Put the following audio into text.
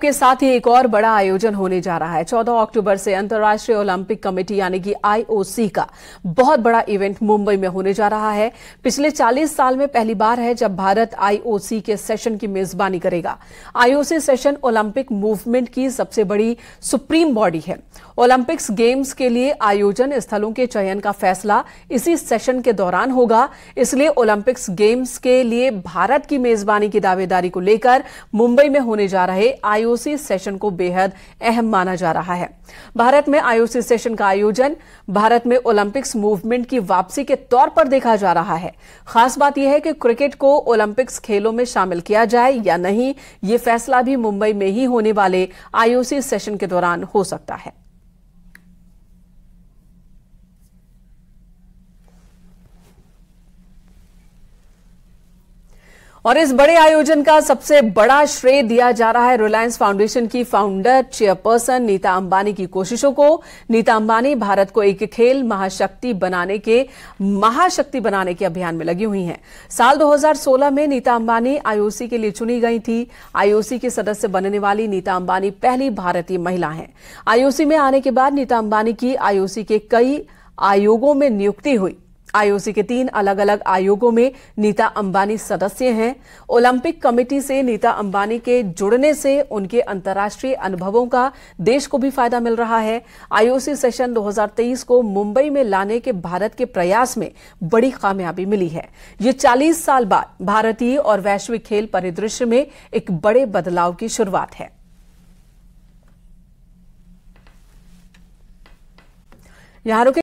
के साथ ही एक और बड़ा आयोजन होने जा रहा है 14 अक्टूबर से अंतर्राष्ट्रीय ओलंपिक कमेटी यानी कि आईओसी का बहुत बड़ा इवेंट मुंबई में होने जा रहा है पिछले 40 साल में पहली बार है जब भारत आईओसी के सेशन की मेजबानी करेगा आईओसी सेशन ओलंपिक मूवमेंट की सबसे बड़ी सुप्रीम बॉडी है ओलंपिक्स गेम्स के लिए आयोजन स्थलों के चयन का फैसला इसी सेशन के दौरान होगा इसलिए ओलंपिक्स गेम्स के लिए भारत की मेजबानी की दावेदारी को लेकर मुंबई में होने जा रहे आई आईओसी सेशन को बेहद अहम माना जा रहा है भारत में आईओसी सेशन का आयोजन भारत में ओलंपिक्स मूवमेंट की वापसी के तौर पर देखा जा रहा है खास बात यह है कि क्रिकेट को ओलंपिक्स खेलों में शामिल किया जाए या नहीं ये फैसला भी मुंबई में ही होने वाले आईओसी सेशन के दौरान हो सकता है और इस बड़े आयोजन का सबसे बड़ा श्रेय दिया जा रहा है रिलायंस फाउंडेशन की फाउंडर चेयरपर्सन नीता अंबानी की कोशिशों को नीता अंबानी भारत को एक खेल महाशक्ति बनाने के महाशक्ति बनाने के अभियान में लगी हुई हैं साल 2016 में नीता अंबानी आईओसी के लिए चुनी गई थी आईओसी के सदस्य बनने वाली नीता अंबानी पहली भारतीय महिला है आईओसी में आने के बाद नीता अंबानी की आईओसी के कई आयोगों में नियुक्ति हुई आईओसी के तीन अलग अलग आयोगों में नीता अंबानी सदस्य हैं ओलंपिक कमेटी से नीता अंबानी के जुड़ने से उनके अंतर्राष्ट्रीय अनुभवों का देश को भी फायदा मिल रहा है आईओसी सेशन 2023 को मुंबई में लाने के भारत के प्रयास में बड़ी कामयाबी मिली है ये 40 साल बाद भारतीय और वैश्विक खेल परिदृश्य में एक बड़े बदलाव की शुरुआत है